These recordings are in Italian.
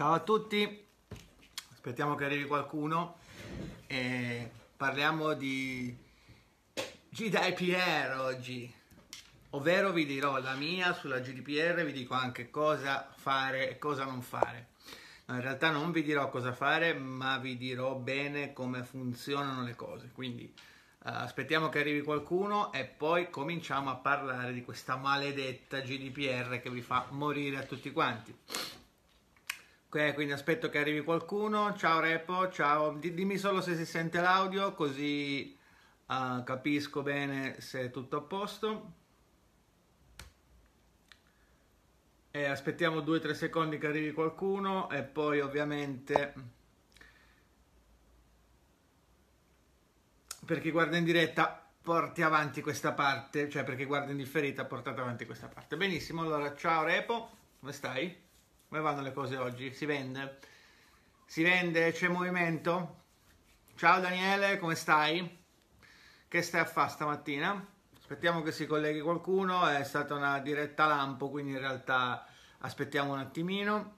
Ciao a tutti, aspettiamo che arrivi qualcuno. E parliamo di GDPR oggi, ovvero vi dirò la mia sulla GDPR, vi dico anche cosa fare e cosa non fare. No, in realtà non vi dirò cosa fare, ma vi dirò bene come funzionano le cose. Quindi uh, aspettiamo che arrivi qualcuno e poi cominciamo a parlare di questa maledetta GDPR che vi fa morire a tutti quanti. Okay, quindi aspetto che arrivi qualcuno. Ciao Repo, ciao. Dimmi solo se si sente l'audio così uh, capisco bene se è tutto a posto. E aspettiamo 2-3 secondi che arrivi qualcuno e poi ovviamente per chi guarda in diretta porti avanti questa parte, cioè per chi guarda in differita portate avanti questa parte. Benissimo, allora ciao Repo, come stai? Come vanno le cose oggi? Si vende? Si vende? C'è movimento? Ciao Daniele, come stai? Che stai a fare stamattina? Aspettiamo che si colleghi qualcuno, è stata una diretta lampo, quindi in realtà aspettiamo un attimino.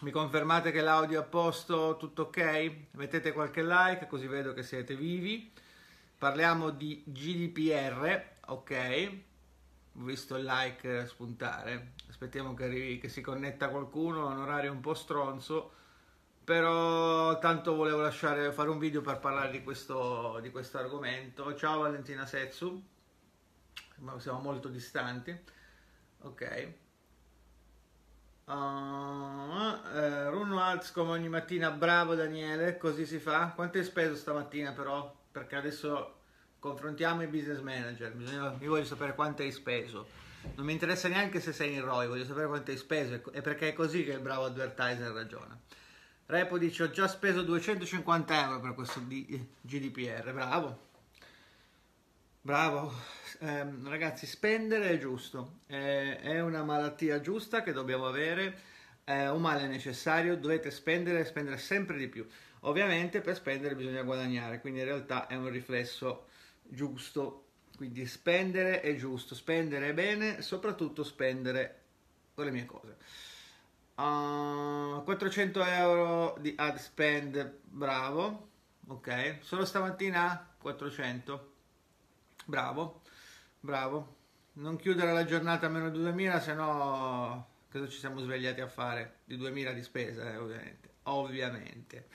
Mi confermate che l'audio è a posto, tutto ok? Mettete qualche like così vedo che siete vivi. Parliamo di GDPR, ok? visto il like eh, spuntare. Aspettiamo che arrivi, che si connetta qualcuno a un orario un po' stronzo. Però tanto volevo lasciare fare un video per parlare di questo, di questo argomento. Ciao Valentina Setsu, siamo molto distanti. Ok. Uh, eh, Runo Alts come ogni mattina, bravo Daniele, così si fa. Quanto hai speso stamattina però? Perché adesso confrontiamo i business manager, Bisogna, io voglio sapere quanto hai speso. Non mi interessa neanche se sei in ROI, voglio sapere quanto hai speso, e perché è così che il bravo advertiser ragiona. Repo dice ho già speso 250 euro per questo GDPR, bravo. Bravo, eh, ragazzi, spendere è giusto, eh, è una malattia giusta che dobbiamo avere, è un male necessario, dovete spendere e spendere sempre di più. Ovviamente per spendere bisogna guadagnare, quindi in realtà è un riflesso giusto. Quindi spendere è giusto, spendere è bene, soprattutto spendere con le mie cose. Uh, ah, 400 euro di ad spend, bravo. Ok, solo stamattina 400. Bravo, bravo. Non chiudere la giornata a meno di 2000, sennò no cosa ci siamo svegliati a fare? Di 2000 di spesa, eh, ovviamente. Ovviamente.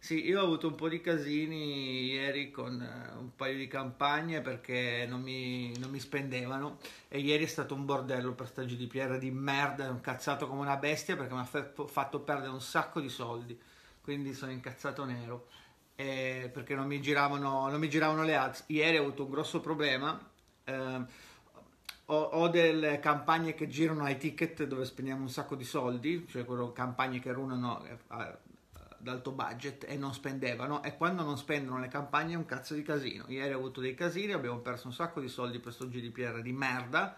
Sì, io ho avuto un po' di casini ieri con eh, un paio di campagne perché non mi, non mi spendevano e ieri è stato un bordello per sta GDPR di merda, ho incazzato come una bestia perché mi ha fatto perdere un sacco di soldi, quindi sono incazzato nero eh, perché non mi, giravano, non mi giravano le ads. Ieri ho avuto un grosso problema, eh, ho, ho, delle campagne che girano ai ticket dove spendiamo un sacco di soldi, cioè quelle campagne che runano... Eh, d'alto budget e non spendevano e quando non spendono le campagne è un cazzo di casino. Ieri ho avuto dei casini, abbiamo perso un sacco di soldi per questo GDPR di merda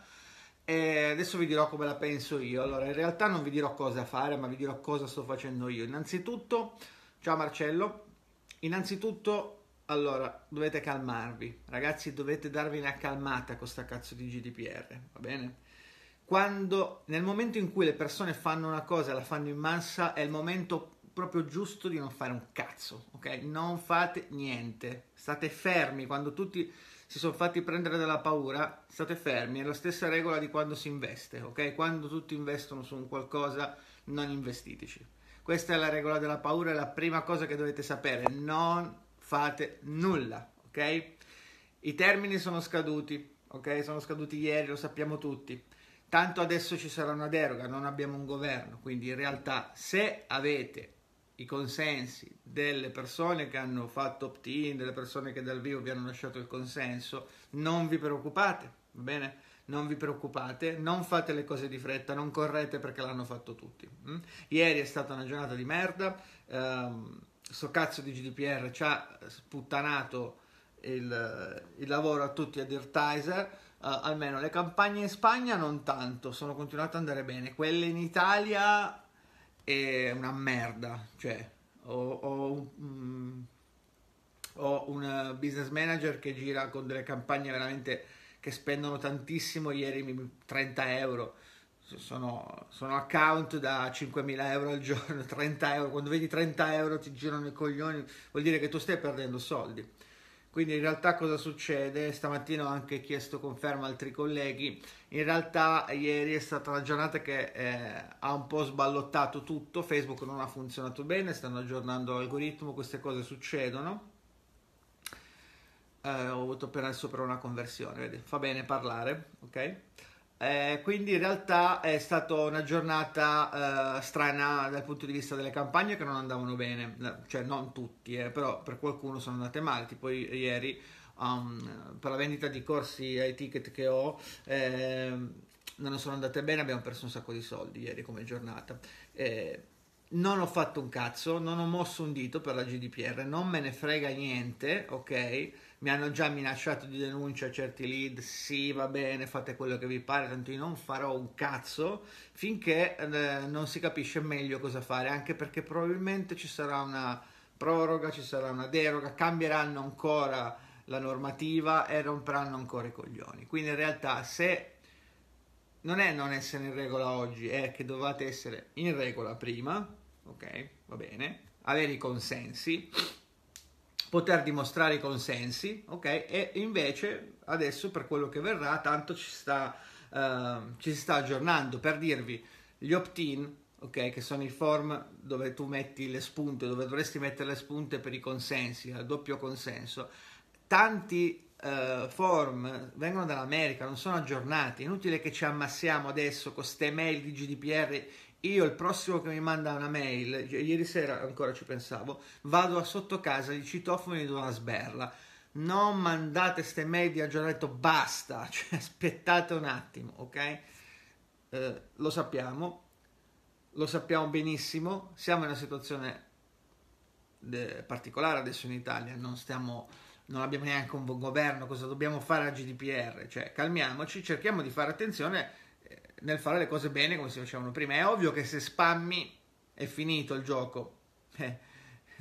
e adesso vi dirò come la penso io. Allora, in realtà non vi dirò cosa fare, ma vi dirò cosa sto facendo io. Innanzitutto, ciao Marcello, innanzitutto allora, dovete calmarvi, ragazzi, dovete darvi una calmata con sta cazzo di GDPR, va bene? Quando, nel momento in cui le persone fanno una cosa e la fanno in massa, è il momento proprio giusto di non fare un cazzo, ok? Non fate niente, state fermi quando tutti si sono fatti prendere dalla paura, state fermi, è la stessa regola di quando si investe, ok? Quando tutti investono su un qualcosa, non investiteci. Questa è la regola della paura, è la prima cosa che dovete sapere, non fate nulla, ok? I termini sono scaduti, ok? Sono scaduti ieri, lo sappiamo tutti. Tanto adesso ci sarà una deroga, non abbiamo un governo, quindi in realtà se avete i consensi delle persone che hanno fatto opt-in, delle persone che dal vivo vi hanno lasciato il consenso, non vi preoccupate, va bene? Non vi preoccupate, non fate le cose di fretta, non correte perché l'hanno fatto tutti. Mm? Ieri è stata una giornata di merda, ehm, sto cazzo di GDPR ci ha sputtanato il, il lavoro a tutti gli advertiser, eh, almeno le campagne in Spagna non tanto, sono continuate ad andare bene. Quelle in Italia è una merda, cioè ho, ho, mh, mm, ho un business manager che gira con delle campagne veramente che spendono tantissimo, ieri 30 euro, sono, sono, account da 5.000 euro al giorno, 30 euro, quando vedi 30 euro ti girano i coglioni, vuol dire che tu stai perdendo soldi. Quindi in realtà cosa succede? Stamattina ho anche chiesto conferma ad altri colleghi. In realtà ieri è stata una giornata che eh, ha un po' sballottato tutto, Facebook non ha funzionato bene, stanno aggiornando l'algoritmo, queste cose succedono. Eh, ho avuto appena sopra una conversione, vedi? fa bene parlare, ok? Eh, quindi in realtà è stata una giornata eh, strana dal punto di vista delle campagne che non andavano bene, cioè non tutti, eh, però per qualcuno sono andate male, tipo i- ieri um, per la vendita di corsi ai ticket che ho ehm, non sono andate bene, abbiamo perso un sacco di soldi ieri come giornata. Eh, non ho fatto un cazzo, non ho mosso un dito per la GDPR, non me ne frega niente, ok? mi hanno già minacciato di denuncia certi lead, sì va bene fate quello che vi pare, tanto io non farò un cazzo finché eh, non si capisce meglio cosa fare, anche perché probabilmente ci sarà una proroga, ci sarà una deroga, cambieranno ancora la normativa e romperanno ancora i coglioni. Quindi in realtà se non è non essere in regola oggi, è che dovete essere in regola prima, ok, va bene, avere i consensi poter dimostrare i consensi, ok? E invece adesso per quello che verrà, tanto ci, sta, uh, ci si sta aggiornando per dirvi gli opt-in, ok? Che sono i form dove tu metti le spunte, dove dovresti mettere le spunte per i consensi, a doppio consenso. Tanti Uh, form vengono dall'America, non sono aggiornati. È inutile che ci ammassiamo adesso con ste mail di GDPR io il prossimo che mi manda una mail, cioè, ieri sera ancora ci pensavo, vado a sotto casa, gli citofono e do una sberla. Non mandate ste mail di aggiornamento, basta, cioè, aspettate un attimo, ok? Eh, lo sappiamo, lo sappiamo benissimo, siamo in una situazione particolare adesso in Italia, non stiamo non abbiamo neanche un buon governo, cosa dobbiamo fare a GDPR? Cioè, calmiamoci, cerchiamo di fare attenzione nel fare le cose bene come si facevano prima. È ovvio che se spammi è finito il gioco. Eh,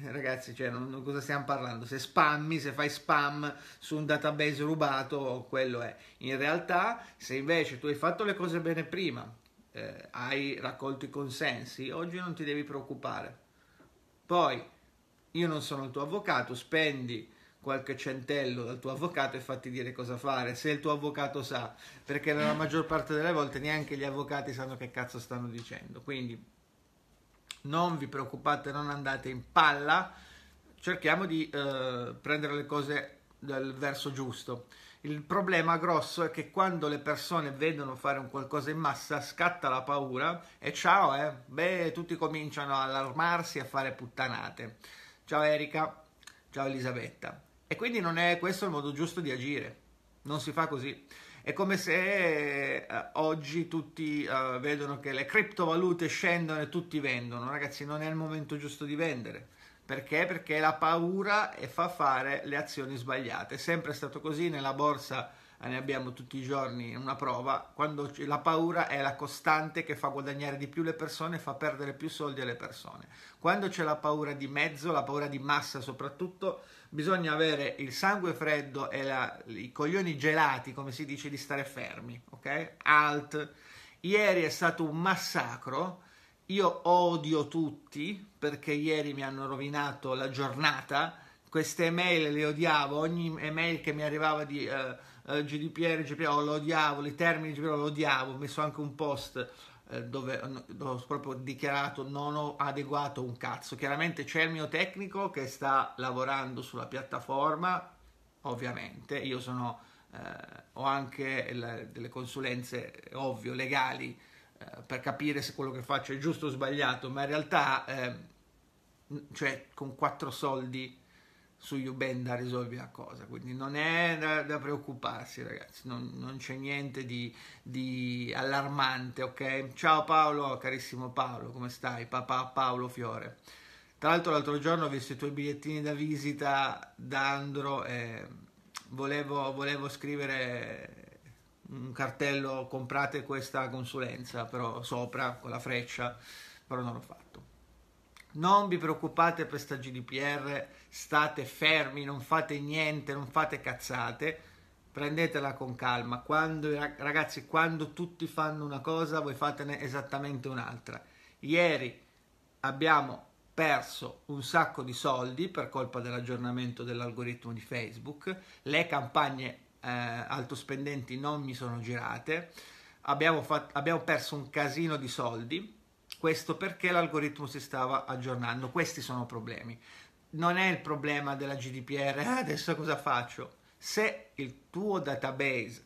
ragazzi, cioè, non, non, cosa stiamo parlando? Se spammi, se fai spam su un database rubato, quello è. In realtà, se invece tu hai fatto le cose bene prima, eh, hai raccolto i consensi, oggi non ti devi preoccupare. Poi, io non sono il tuo avvocato, spendi qualche centello dal tuo avvocato e fatti dire cosa fare, se il tuo avvocato sa, perché nella maggior parte delle volte neanche gli avvocati sanno che cazzo stanno dicendo. Quindi non vi preoccupate, non andate in palla, cerchiamo di eh, prendere le cose dal verso giusto. Il problema grosso è che quando le persone vedono fare un qualcosa in massa scatta la paura e ciao, eh, beh, tutti cominciano a allarmarsi e a fare puttanate. Ciao Erika, ciao Elisabetta. E quindi non è questo il modo giusto di agire, non si fa così. È come se eh, oggi tutti eh, vedono che le criptovalute scendono e tutti vendono, ragazzi non è il momento giusto di vendere. Perché? Perché la paura e fa fare le azioni sbagliate. È sempre stato così, nella borsa eh, ne abbiamo tutti i giorni una prova, quando la paura è la costante che fa guadagnare di più le persone e fa perdere più soldi alle persone. Quando c'è la paura di mezzo, la paura di massa soprattutto, bisogna avere il sangue freddo e la, i coglioni gelati, come si dice, di stare fermi, ok? Alt. Ieri è stato un massacro, io odio tutti perché ieri mi hanno rovinato la giornata, queste email le odiavo, ogni email che mi arrivava di... Uh, eh, eh, GDPR, GPO, lo odiavo, i termini GDPR lo odiavo, ho messo anche un post eh, dove ho proprio dichiarato non ho adeguato un cazzo. Chiaramente c'è il mio tecnico che sta lavorando sulla piattaforma, ovviamente, io sono, eh, ho anche le, delle consulenze, ovvio, legali, eh, per capire se quello che faccio è giusto o sbagliato, ma in realtà, ehm, cioè, con quattro soldi su Ubenda risolvi la cosa, quindi non è da, da preoccuparsi ragazzi, non, non c'è niente di, di, allarmante, ok? Ciao Paolo, carissimo Paolo, come stai? Papà Paolo Fiore. Tra l'altro l'altro giorno ho visto i tuoi bigliettini da visita da Andro e volevo, volevo scrivere un cartello comprate questa consulenza, però sopra con la freccia, però non l'ho fatto non vi preoccupate per sta GDPR, state fermi, non fate niente, non fate cazzate, prendetela con calma. Quando, ragazzi, quando tutti fanno una cosa, voi fatene esattamente un'altra. Ieri abbiamo perso un sacco di soldi per colpa dell'aggiornamento dell'algoritmo di Facebook, le campagne eh, altospendenti non mi sono girate, abbiamo, fatto, abbiamo perso un casino di soldi questo perché l'algoritmo si stava aggiornando. Questi sono problemi. Non è il problema della GDPR, ah, eh, adesso cosa faccio? Se il tuo database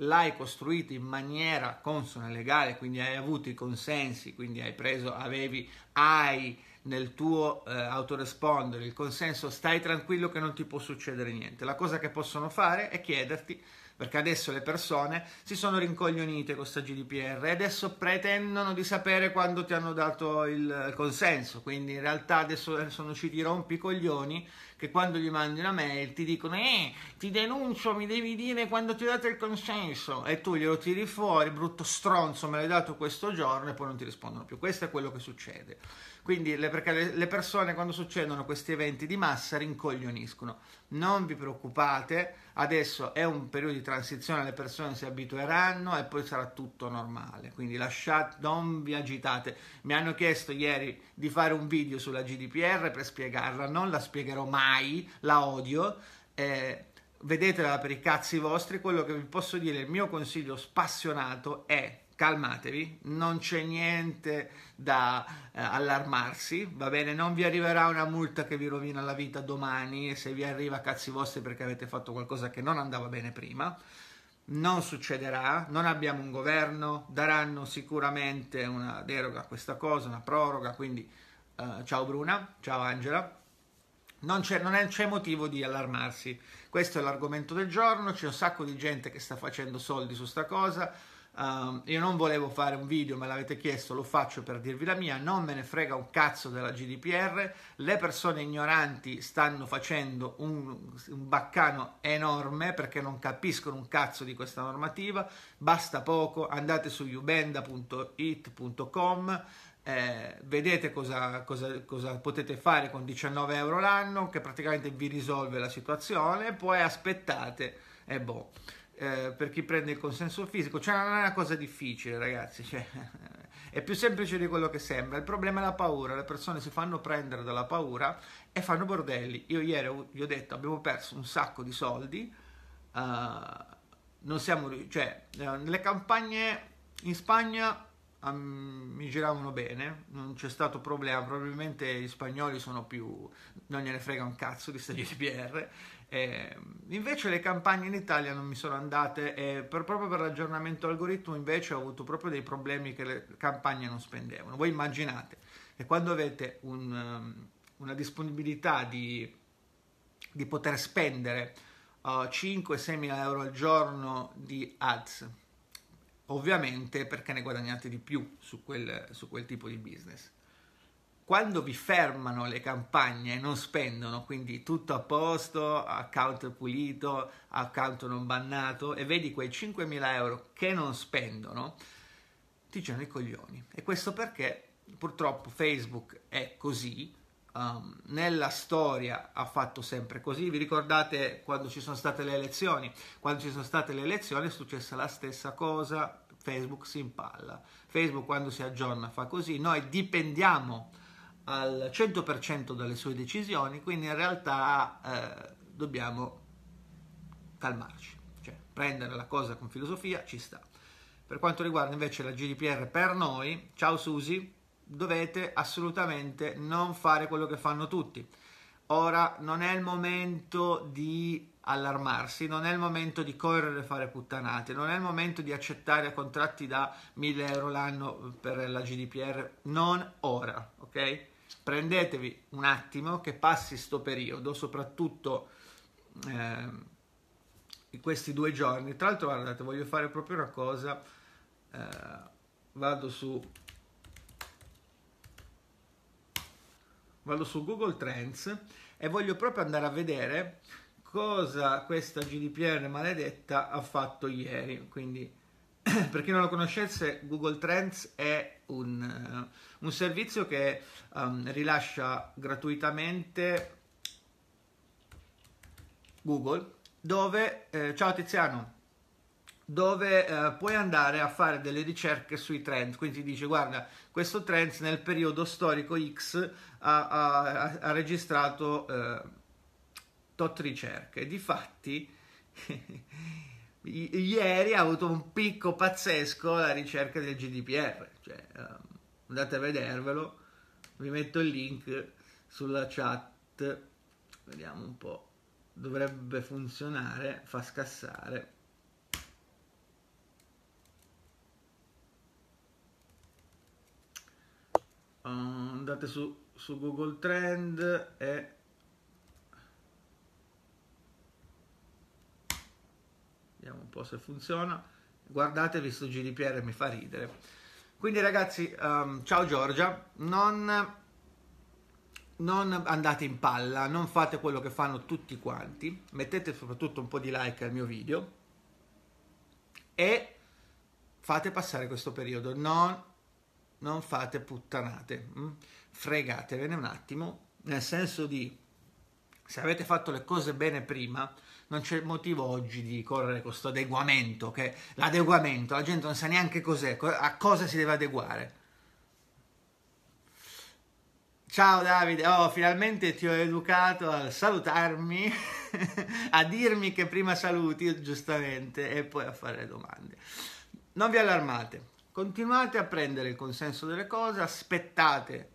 l'hai costruito in maniera consona legale, quindi hai avuto i consensi, quindi hai preso, avevi, hai nel tuo eh, autoresponder il consenso, stai tranquillo che non ti può succedere niente. La cosa che possono fare è chiederti perché adesso le persone si sono rincoglionite con questa GDPR e adesso pretendono di sapere quando ti hanno dato il consenso, quindi in realtà adesso sono usciti i rompicoglioni che quando gli mandi una mail ti dicono eh, ti denuncio, mi devi dire quando ti ho dato il consenso e tu glielo tiri fuori, brutto stronzo, me l'hai dato questo giorno e poi non ti rispondono più. Questo è quello che succede. Quindi le, perché le, le persone quando succedono questi eventi di massa rincoglioniscono. Non vi preoccupate, adesso è un periodo di transizione, le persone si abitueranno e poi sarà tutto normale. Quindi lasciate, non vi agitate. Mi hanno chiesto ieri di fare un video sulla GDPR per spiegarla, non la spiegherò mai mai, la odio, eh, vedetela per i cazzi vostri, quello che vi posso dire, il mio consiglio spassionato è calmatevi, non c'è niente da eh, allarmarsi, va bene, non vi arriverà una multa che vi rovina la vita domani e se vi arriva cazzi vostri perché avete fatto qualcosa che non andava bene prima, non succederà, non abbiamo un governo, daranno sicuramente una deroga a questa cosa, una proroga, quindi eh, ciao Bruna, ciao Angela non c'è, non c'è motivo di allarmarsi. Questo è l'argomento del giorno, c'è un sacco di gente che sta facendo soldi su sta cosa. Uh, io non volevo fare un video, me l'avete chiesto, lo faccio per dirvi la mia, non me ne frega un cazzo della GDPR, le persone ignoranti stanno facendo un, un baccano enorme perché non capiscono un cazzo di questa normativa, basta poco, andate su ubenda.it.com, eh, vedete cosa, cosa, cosa, potete fare con 19 euro l'anno che praticamente vi risolve la situazione poi aspettate e eh, boh eh, per chi prende il consenso fisico cioè non è una cosa difficile ragazzi cioè, è più semplice di quello che sembra il problema è la paura le persone si fanno prendere dalla paura e fanno bordelli io ieri vi ho detto abbiamo perso un sacco di soldi uh, non siamo cioè nelle eh, campagne in Spagna mi giravano bene, non c'è stato problema, probabilmente gli spagnoli sono più, non gliene frega un cazzo di GDPR, eh, invece le campagne in Italia non mi sono andate e per, proprio per l'aggiornamento algoritmo invece ho avuto proprio dei problemi che le campagne non spendevano, voi immaginate, che quando avete un, ehm, una disponibilità di, di poter spendere uh, 5-6 mila euro al giorno di ads, ovviamente perché ne guadagnate di più su quel, su quel tipo di business. Quando vi fermano le campagne e non spendono, quindi tutto a posto, account pulito, account non bannato, e vedi quei 5.000 euro che non spendono, ti girano i coglioni. E questo perché purtroppo Facebook è così, um, nella storia ha fatto sempre così. Vi ricordate quando ci sono state le elezioni? Quando ci sono state le elezioni è successa la stessa cosa, Facebook si impalla. Facebook quando si aggiorna fa così, noi dipendiamo al 100% dalle sue decisioni, quindi in realtà eh, dobbiamo calmarci, cioè prendere la cosa con filosofia ci sta. Per quanto riguarda invece la GDPR per noi, ciao Susi, dovete assolutamente non fare quello che fanno tutti. Ora non è il momento di allarmarsi, non è il momento di correre e fare puttanate, non è il momento di accettare contratti da 1000 euro l'anno per la GDPR, non ora, ok? Prendetevi un attimo che passi sto periodo, soprattutto eh, in questi due giorni. Tra l'altro, guardate, voglio fare proprio una cosa, eh, vado su vado su Google Trends e voglio proprio andare a vedere cosa questa GDPR maledetta ha fatto ieri. Quindi, per chi non lo conoscesse, Google Trends è un, eh, un servizio che um, rilascia gratuitamente Google, dove... Eh, ciao Tiziano! dove eh, puoi andare a fare delle ricerche sui trend, quindi ti dice guarda questo trend nel periodo storico X ha, ha, ha registrato eh, tot ricerche, difatti i- ieri ha avuto un picco pazzesco la ricerca del GDPR, cioè, eh, andate a vedervelo, vi metto il link sulla chat, vediamo un po', dovrebbe funzionare, fa scassare. Eh, andate su, su Google Trend e vediamo un po' se funziona guardatevi su GDPR mi fa ridere quindi ragazzi um, ciao Giorgia non, non andate in palla non fate quello che fanno tutti quanti mettete soprattutto un po' di like al mio video e fate passare questo periodo non non fate puttanate, mm? fregatevene un attimo, nel senso di se avete fatto le cose bene prima, non c'è motivo oggi di correre questo adeguamento, che l'adeguamento, la gente non sa neanche cos'è, a cosa si deve adeguare. Ciao Davide, oh, finalmente ti ho educato a salutarmi, a dirmi che prima saluti, giustamente, e poi a fare le domande. Non vi allarmate, Continuate a prendere il consenso delle cose, aspettate,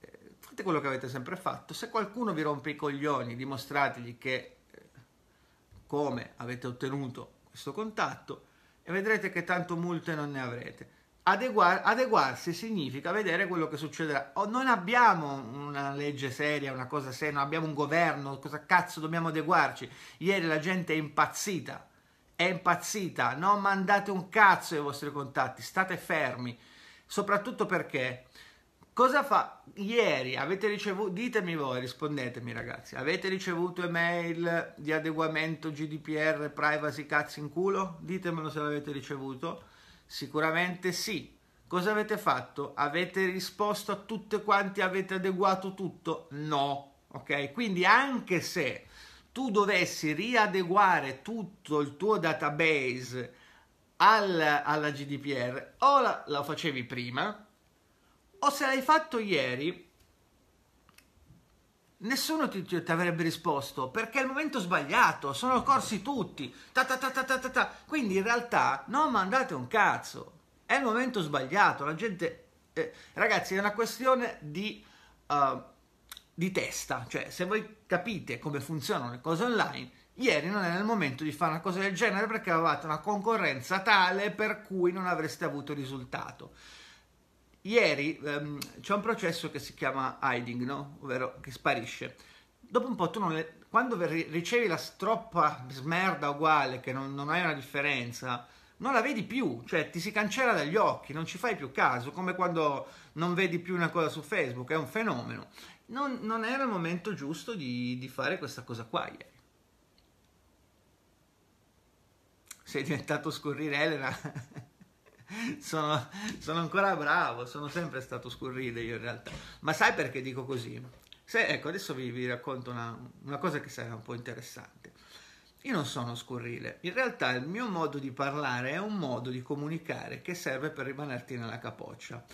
eh, fate quello che avete sempre fatto. Se qualcuno vi rompe i coglioni, dimostrategli che eh, come avete ottenuto questo contatto e vedrete che tanto multe non ne avrete. Adeguar- adeguarsi significa vedere quello che succederà. Oh, non abbiamo una legge seria, una cosa seria, non abbiamo un governo, cosa cazzo dobbiamo adeguarci? Ieri la gente è impazzita è impazzita, non mandate un cazzo ai vostri contatti, state fermi, soprattutto perché cosa fa ieri avete ricevuto ditemi voi rispondetemi ragazzi avete ricevuto email di adeguamento GDPR privacy cazzo in culo ditemelo se l'avete ricevuto sicuramente sì cosa avete fatto avete risposto a tutte quante? avete adeguato tutto no ok quindi anche se tu dovessi riadeguare tutto il tuo database alla, alla GDPR, o la, la facevi prima, o se l'hai fatto ieri, nessuno ti, ti, ti, avrebbe risposto perché è il momento sbagliato, sono corsi tutti. Ta ta ta Quindi in realtà non mandate un cazzo, è il momento sbagliato. La gente, eh, ragazzi, è una questione di uh, di testa, cioè se voi capite come funzionano le cose online, ieri non era il momento di fare una cosa del genere perché avevate una concorrenza tale per cui non avreste avuto risultato. Ieri ehm, c'è un processo che si chiama hiding, no? ovvero che sparisce. Dopo un po' tu non le... quando ricevi la stroppa smerda uguale che non, non hai una differenza, non la vedi più, cioè ti si cancella dagli occhi, non ci fai più caso, come quando non vedi più una cosa su Facebook, è un fenomeno non, non era il momento giusto di, di fare questa cosa qua ieri. Sei diventato scurrirelena. sono, sono ancora bravo, sono sempre stato scurrile io in realtà. Ma sai perché dico così? Se, ecco, adesso vi, vi racconto una, una, cosa che sarà un po' interessante. Io non sono scurrile, in realtà il mio modo di parlare è un modo di comunicare che serve per rimanerti nella capoccia.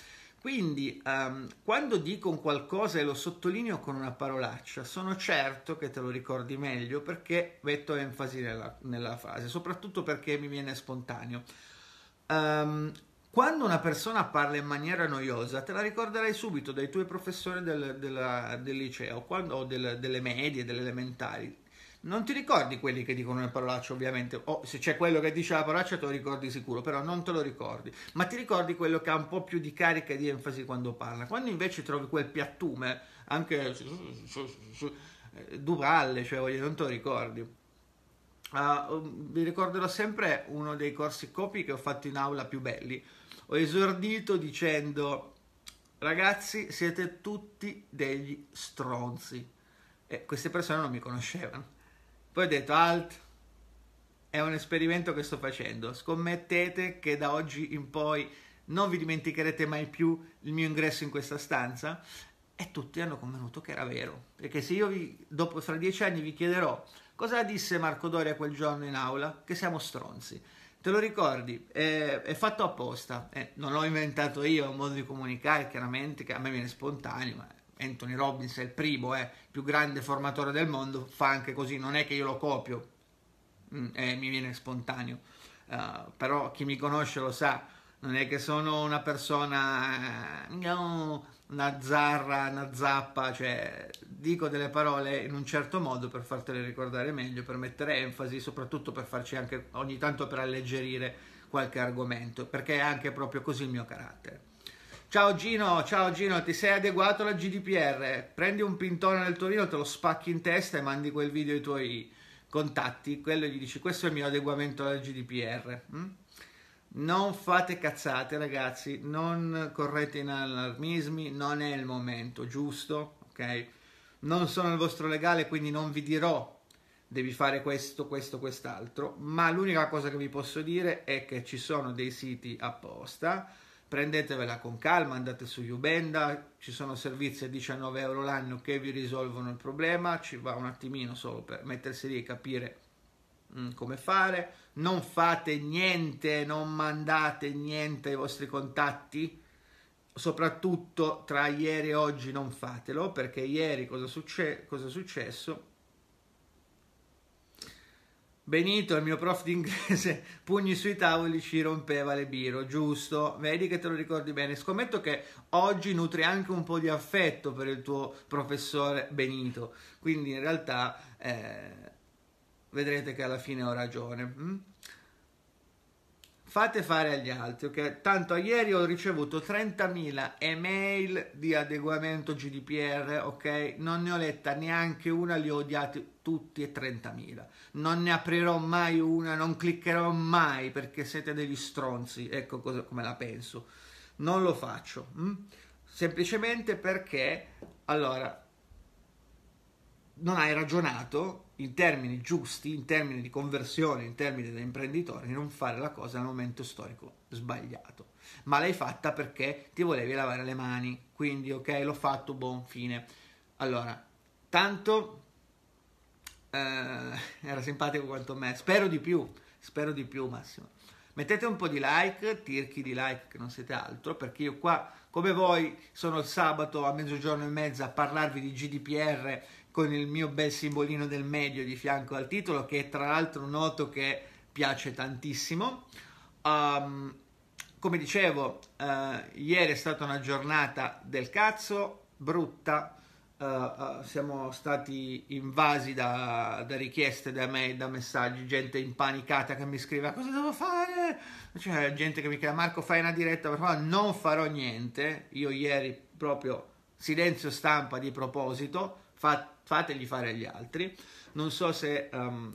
Quindi um, quando dico un qualcosa e lo sottolineo con una parolaccia, sono certo che te lo ricordi meglio perché metto enfasi nella, nella frase, soprattutto perché mi viene spontaneo. Um, quando una persona parla in maniera noiosa, te la ricorderai subito dai tuoi professori del, della, del liceo quando, o del, delle medie, delle elementari non ti ricordi quelli che dicono le parolacce, ovviamente, o oh, se c'è quello che dice la parolaccia te lo ricordi sicuro, però non te lo ricordi, ma ti ricordi quello che ha un po' più di carica e di enfasi quando parla. Quando invece trovi quel piattume, anche eh, Duvalle, cioè voglio, non te lo ricordi. Uh, vi ricorderò sempre uno dei corsi copy che ho fatto in aula più belli. Ho esordito dicendo, ragazzi, siete tutti degli stronzi. E queste persone non mi conoscevano poi ho detto, alt, è un esperimento che sto facendo. Scommettete che da oggi in poi non vi dimenticherete mai più il mio ingresso in questa stanza. E tutti hanno convenuto che era vero. Perché se io vi, dopo, fra dieci anni vi chiederò cosa disse Marco Doria quel giorno in aula, che siamo stronzi. Te lo ricordi? È, è fatto apposta. Eh, non l'ho inventato io, è un modo di comunicare, chiaramente, che a me viene spontaneo, ma Anthony Robbins è il primo, è eh, il più grande formatore del mondo, fa anche così, non è che io lo copio, mm, eh, mi viene spontaneo, uh, però chi mi conosce lo sa, non è che sono una persona, eh, no, una zarra, una zappa, cioè dico delle parole in un certo modo per fartele ricordare meglio, per mettere enfasi, soprattutto per farci anche ogni tanto per alleggerire qualche argomento, perché è anche proprio così il mio carattere. Ciao Gino, ciao Gino, ti sei adeguato alla GDPR? Prendi un pintone del Torino, te lo spacchi in testa e mandi quel video ai tuoi contatti. Quello gli dici: Questo è il mio adeguamento alla GDPR. Mm? Non fate cazzate, ragazzi, non correte in allarmismi, non è il momento giusto, ok? Non sono il vostro legale, quindi non vi dirò devi fare questo, questo, quest'altro, ma l'unica cosa che vi posso dire è che ci sono dei siti apposta prendetevela con calma, andate su Ubenda, ci sono servizi a 19 euro l'anno che vi risolvono il problema, ci va un attimino solo per mettersi lì e capire mm, come fare, non fate niente, non mandate niente ai vostri contatti, soprattutto tra ieri e oggi non fatelo, perché ieri cosa, succe- cosa è successo? Benito, il mio prof di inglese, pugni sui tavoli, ci rompeva le biro, giusto? Vedi che te lo ricordi bene. Scommetto che oggi nutri anche un po' di affetto per il tuo professore Benito. Quindi in realtà eh, vedrete che alla fine ho ragione. Mm? fate fare agli altri, ok? Tanto ieri ho ricevuto 30.000 email di adeguamento GDPR, ok? Non ne ho letta neanche una, li ho odiati tutti e 30.000. Non ne aprirò mai una, non cliccherò mai perché siete degli stronzi. Ecco cosa, come la penso. Non lo faccio. Mh? Mm? Semplicemente perché, allora, non hai ragionato in termini giusti, in termini di conversione, in termini da imprenditore, di non fare la cosa nel momento storico sbagliato. Ma l'hai fatta perché ti volevi lavare le mani. Quindi, ok, l'ho fatto, buon fine. Allora, tanto eh, era simpatico quanto me, spero di più, spero di più Massimo. Mettete un po' di like, tirchi di like che non siete altro, perché io qua, come voi, sono il sabato a mezzogiorno e mezza a parlarvi di GDPR con il mio bel simbolino del medio di fianco al titolo, che tra l'altro noto che piace tantissimo. Um, come dicevo, eh, ieri è stata una giornata del cazzo, brutta, Uh, siamo stati invasi da, da, richieste da me, da messaggi, gente impanicata che mi scrive cosa devo fare, cioè gente che mi chiede Marco fai una diretta per favore, non farò niente, io ieri proprio silenzio stampa di proposito, fa, fategli fare agli altri, non so se um,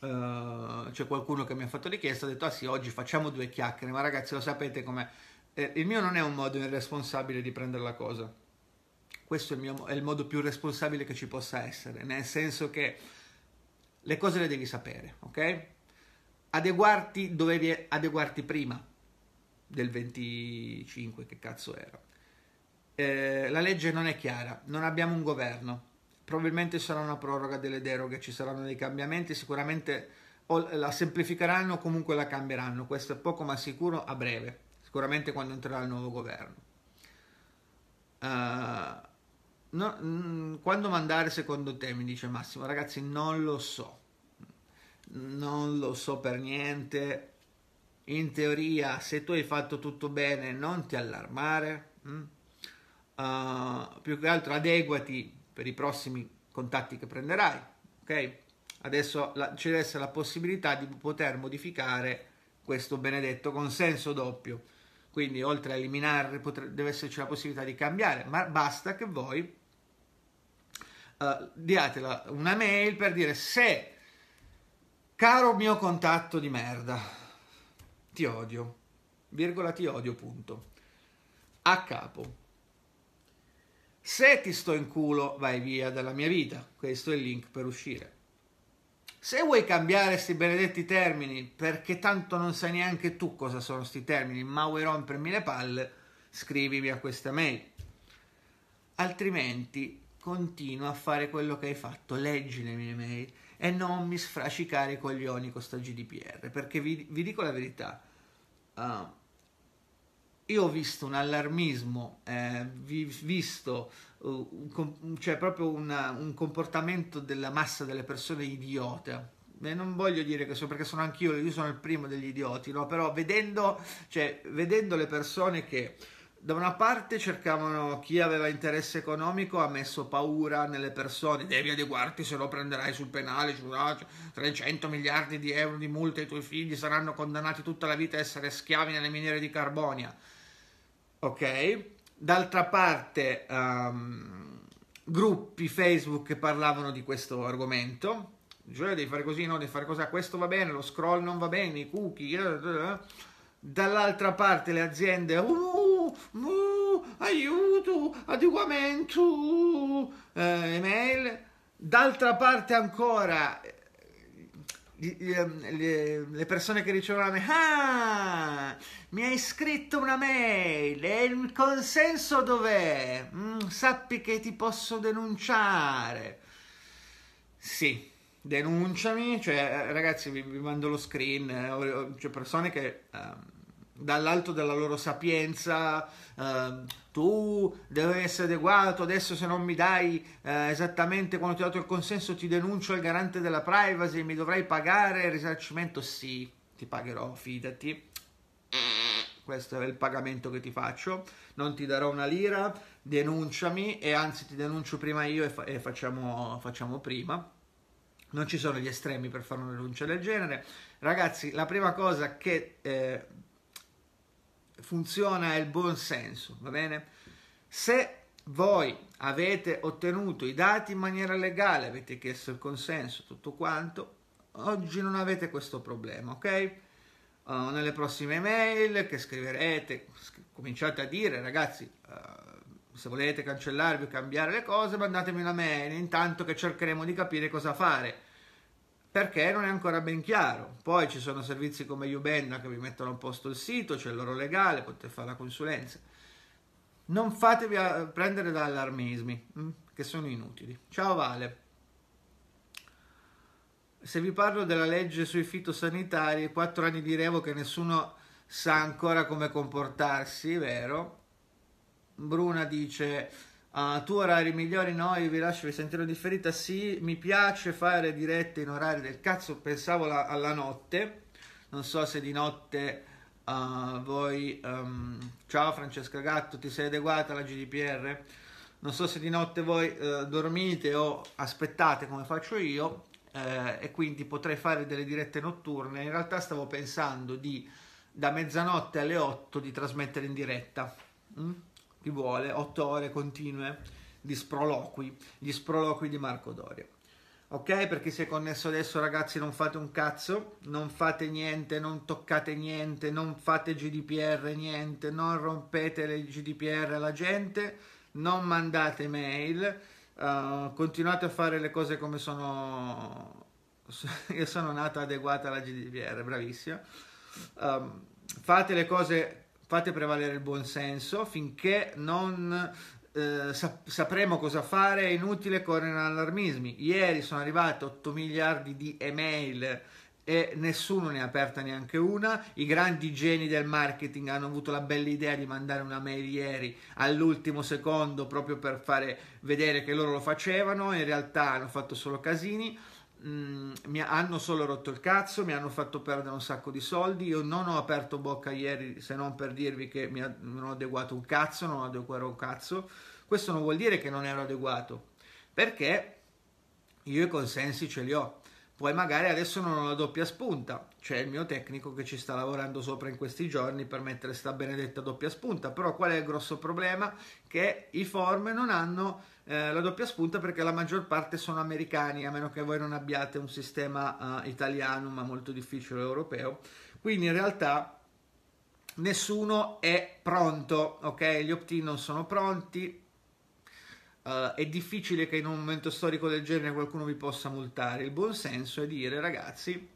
uh, c'è qualcuno che mi ha fatto richiesta, ho detto ah sì oggi facciamo due chiacchiere, ma ragazzi lo sapete come... il mio non è un modo irresponsabile di prendere la cosa questo è il, mio, è il modo più responsabile che ci possa essere, nel senso che le cose le devi sapere, ok? Adeguarti dovevi adeguarti prima del 25, che cazzo era. Eh, la legge non è chiara, non abbiamo un governo, probabilmente sarà una proroga delle deroghe, ci saranno dei cambiamenti, sicuramente la semplificheranno o comunque la cambieranno, questo è poco ma sicuro a breve, sicuramente quando entrerà il nuovo governo. Uh, no, mm, quando mandare secondo te? Mi dice Massimo, ragazzi, non lo so, non lo so per niente. In teoria, se tu hai fatto tutto bene, non ti allarmare. Mm? Uh, più che altro adeguati per i prossimi contatti che prenderai. Ok? Adesso la, ci deve essere la possibilità di poter modificare questo benedetto consenso doppio. Quindi, oltre a eliminare, potre, deve esserci la possibilità di cambiare, ma basta che voi uh, una mail per dire se caro mio contatto di merda, ti odio, virgola ti odio, punto. A capo. Se ti sto in culo, vai via dalla mia vita. Questo è il link per uscire. Se vuoi cambiare questi benedetti termini, perché tanto non sai neanche tu cosa sono questi termini, ma vuoi rompermi le palle, scrivimi a questa mail. Altrimenti continua a fare quello che hai fatto, leggi le mie mail e non mi sfracicare i coglioni con sta GDPR, perché vi, vi dico la verità, uh, io ho visto un allarmismo, eh, vi, visto uh, cioè proprio una, un comportamento della massa delle persone idiota, Beh, non voglio dire che sono, perché sono anch'io, io sono il primo degli idioti, no? però vedendo, cioè, vedendo le persone che da una parte cercavano chi aveva interesse economico, ha messo paura nelle persone, devi adeguarti se lo prenderai sul penale, 300 cioè, miliardi di euro di multe ai tuoi figli saranno condannati tutta la vita a essere schiavi nelle miniere di carbonia. Ok? D'altra parte, um, gruppi Facebook che parlavano di questo argomento, cioè devi fare così, no, devi fare così, questo va bene, lo scroll non va bene, i cookie, eh, eh, eh. dall'altra parte le aziende... Uh, mu, aiuto, adeguamento, eh, email. D'altra parte ancora, ehm, le persone che ricevono la mail, ah, mi hai scritto una mail e il consenso dov'è? Mm, sappi che ti posso denunciare. Sì, denunciami, cioè eh, ragazzi vi, vi mando lo screen, eh, c'è cioè persone che... Um, dall'alto della loro sapienza, eh, tu devi essere adeguato, adesso se non mi dai eh, esattamente quando ti ho dato il consenso ti denuncio al garante della privacy, mi dovrai pagare il risarcimento? Sì, ti pagherò, fidati. Questo è il pagamento che ti faccio, non ti darò una lira, denunciami e anzi ti denuncio prima io e, fa- e facciamo, facciamo prima. Non ci sono gli estremi per fare una denuncia del genere. Ragazzi, la prima cosa che eh, funziona il buon senso, va bene? Se voi avete ottenuto i dati in maniera legale, avete chiesto il consenso, tutto quanto, oggi non avete questo problema, ok? Eh, nelle prossime mail che scriverete, cominciate a dire ragazzi, eh, se volete cancellarvi o cambiare le cose, mandatemi una mail, intanto che cercheremo di capire cosa fare perché non è ancora ben chiaro. Poi ci sono servizi come Ubenda che vi mettono a posto il sito, c'è il loro legale, potete fare la consulenza. Non fatevi eh, prendere da allarmismi, mm, che sono inutili. Ciao Vale. Se vi parlo della legge sui fitosanitari, quattro anni di revoca, nessuno sa ancora come comportarsi, vero? Bruna dice Uh, tu orari migliori? No, io vi lascio, vi sentirò di ferita. Sì, mi piace fare dirette in orari del cazzo. Pensavo la, alla notte. Non so se di notte uh, voi. Um, ciao Francesca Gatto, ti sei adeguata alla GDPR? Non so se di notte voi uh, dormite o aspettate come faccio io. Eh, e quindi potrei fare delle dirette notturne. In realtà stavo pensando di da mezzanotte alle 8 di trasmettere in diretta. Mm? chi vuole, otto ore continue di sproloqui, gli sproloqui di Marco Doria. Ok, per chi si è connesso adesso ragazzi non fate un cazzo, non fate niente, non toccate niente, non fate GDPR niente, non rompete le GDPR alla gente, non mandate mail, uh, continuate a fare le cose come sono... Io sono nata adeguata alla GDPR, bravissima. Um, fate le cose fate prevalere il buon senso finché non eh, sap- sapremo cosa fare, è inutile correre allarmismi. Ieri sono arrivate 8 miliardi di email e nessuno ne ha aperta neanche una. I grandi geni del marketing hanno avuto la bella idea di mandare una mail ieri all'ultimo secondo proprio per fare vedere che loro lo facevano, in realtà hanno fatto solo casini. Mm, mi hanno solo rotto il cazzo, mi hanno fatto perdere un sacco di soldi, io non ho aperto bocca ieri se non per dirvi che mi ha, non ho adeguato un cazzo, non ho adeguato un cazzo, questo non vuol dire che non ero adeguato, perché io i consensi ce li ho, poi magari adesso non ho la doppia spunta, c'è il mio tecnico che ci sta lavorando sopra in questi giorni per mettere sta benedetta doppia spunta, però qual è il grosso problema? Che i form non hanno eh, la doppia spunta perché la maggior parte sono americani, a meno che voi non abbiate un sistema eh, italiano, ma molto difficile europeo. Quindi in realtà nessuno è pronto, ok? Gli opt-in non sono pronti. Uh, è difficile che in un momento storico del genere qualcuno vi possa multare. Il buon senso è dire, ragazzi,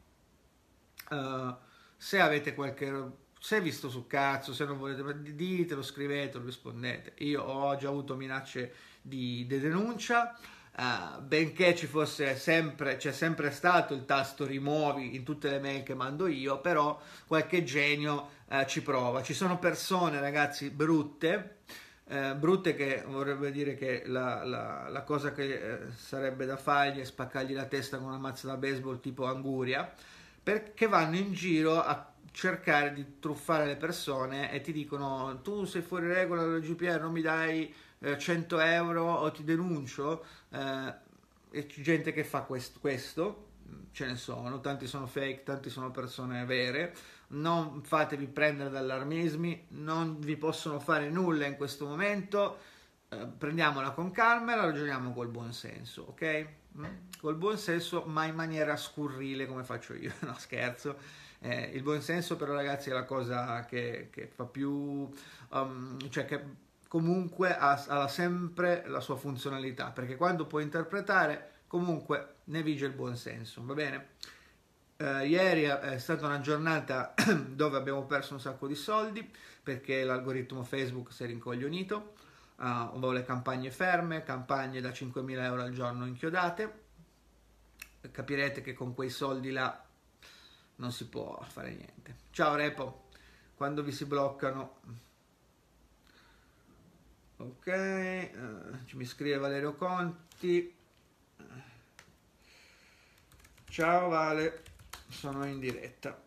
uh, se avete qualche. Se vi su cazzo, se non volete, ditelo, scrivetelo, rispondete. Io ho già avuto minacce di, di denuncia. Uh, benché ci fosse sempre, c'è sempre stato il tasto rimuovi in tutte le mail che mando io, però qualche genio uh, ci prova. Ci sono persone, ragazzi, brutte, uh, brutte che vorrebbe dire che la, la, la cosa che sarebbe da fargli è spaccargli la testa con una mazza da baseball tipo Anguria, perché vanno in giro a cercare di truffare le persone e ti dicono tu sei fuori regola della GPR, non mi dai 100 eh, euro o ti denuncio, eh, e gente che fa quest- questo, mm, ce ne sono, tanti sono fake, tanti sono persone vere, non fatevi prendere dall'armismi, non vi possono fare nulla in questo momento, eh, prendiamola con calma e la ragioniamo col buon senso, ok? Mm? Col buon senso, ma in maniera scurrile come faccio io, no scherzo. Eh, il buon senso però ragazzi è la cosa che, che fa più, um, cioè che comunque ha, ha, sempre la sua funzionalità, perché quando puoi interpretare comunque ne vige il buon senso, va bene? Eh, ieri eh, è stata una giornata dove abbiamo perso un sacco di soldi perché l'algoritmo Facebook si è rincoglionito, eh, avevo le campagne ferme, campagne da 5.000 euro al giorno inchiodate, capirete che con quei soldi là non si può fare niente. Ciao Repo, quando vi si bloccano Ok, uh, ci mi scrive Valerio Conti. Ciao Vale, sono in diretta.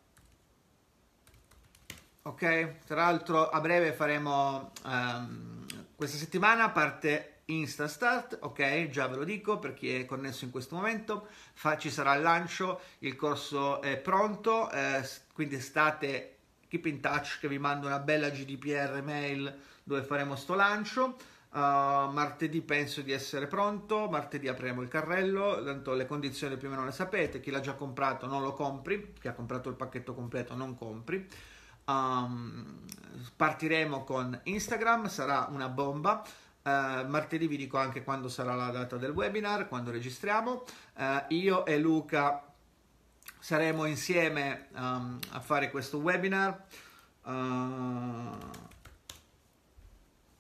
Ok, tra l'altro a breve faremo um, questa settimana parte Insta Start, ok, già ve lo dico per chi è connesso in questo momento, Fa, ci sarà il lancio, il corso è pronto, eh, quindi state keep in touch che vi mando una bella GDPR mail dove faremo sto lancio. Uh, martedì penso di essere pronto, martedì apriamo il carrello, tanto le condizioni più o meno le sapete, chi l'ha già comprato non lo compri, chi ha comprato il pacchetto completo non compri. Um, partiremo con Instagram, sarà una bomba. Uh, martedì vi dico anche quando sarà la data del webinar, quando registriamo. Uh, io e Luca saremo insieme um, a fare questo webinar. Uh,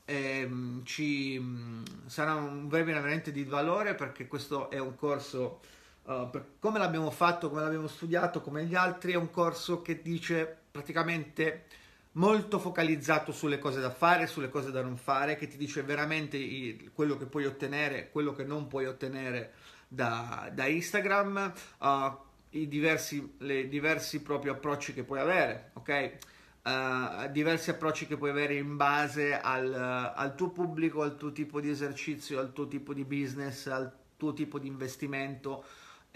e, mm, ci, mm, sarà un webinar veramente di valore perché questo è un corso uh, per, come l'abbiamo fatto, come l'abbiamo studiato, come gli altri, è un corso che dice praticamente molto focalizzato sulle cose da fare, sulle cose da non fare, che ti dice veramente il, quello che puoi ottenere, quello che non puoi ottenere da, da Instagram, uh, i diversi, le diversi proprio approcci che puoi avere, ok? Uh, diversi approcci che puoi avere in base al, uh, al, tuo pubblico, al tuo tipo di esercizio, al tuo tipo di business, al tuo tipo di investimento,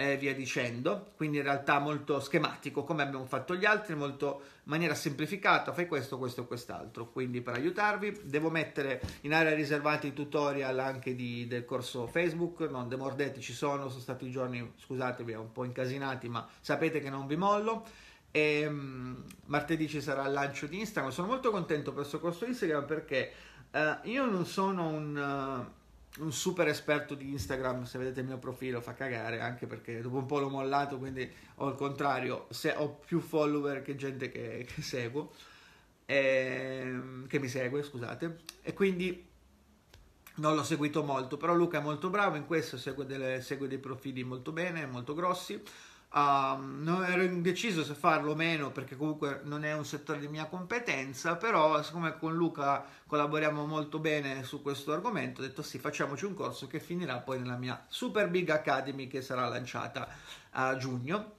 e via dicendo, quindi in realtà molto schematico come abbiamo fatto gli altri, molto in maniera semplificata, fai questo, questo e quest'altro, quindi per aiutarvi devo mettere in area riservata i tutorial anche di, del corso Facebook, non demordete, ci sono, sono stati giorni, scusatevi, un po' incasinati, ma sapete che non vi mollo. E, um, martedì ci sarà il lancio di Instagram, sono molto contento per questo corso Instagram perché uh, io non sono un... Uh, un super esperto di Instagram, se vedete il mio profilo fa cagare, anche perché dopo un po' l'ho mollato, quindi ho il contrario, se ho più follower che gente che, che seguo, ehm, che mi segue, scusate, e quindi non l'ho seguito molto, però Luca è molto bravo in questo, segue, delle, segue dei profili molto bene, molto grossi, Um, non ero indeciso se farlo o meno perché comunque non è un settore di mia competenza, però siccome con Luca collaboriamo molto bene su questo argomento, ho detto sì, facciamoci un corso che finirà poi nella mia Super Big Academy che sarà lanciata a giugno.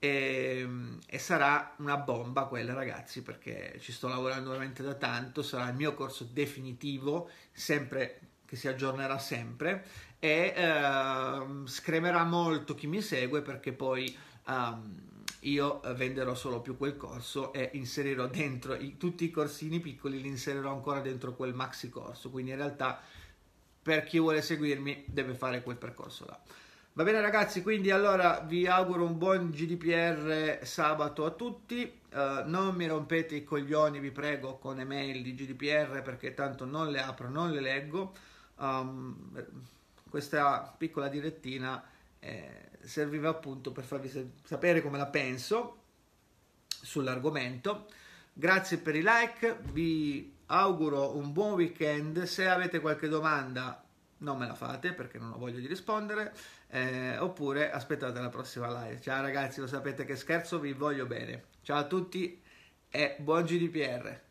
E, ehm, e, sarà una bomba quella ragazzi perché ci sto lavorando veramente da tanto sarà il mio corso definitivo sempre che si aggiornerà sempre e uh, scremerà molto chi mi segue perché poi um, io venderò solo più quel corso e inserirò dentro i, tutti i corsini piccoli, li inserirò ancora dentro quel maxi corso, quindi in realtà per chi vuole seguirmi deve fare quel percorso là. Va bene ragazzi, quindi allora vi auguro un buon GDPR sabato a tutti, uh, non mi rompete i coglioni vi prego con email di GDPR perché tanto non le apro, non le leggo um, questa piccola direttina eh, serviva appunto per farvi sapere come la penso sull'argomento. Grazie per i like, vi auguro un buon weekend. Se avete qualche domanda non me la fate perché non ho voglia di rispondere, eh, oppure aspettate la prossima live. Ciao ragazzi, lo sapete che scherzo, vi voglio bene. Ciao a tutti e buon GDPR.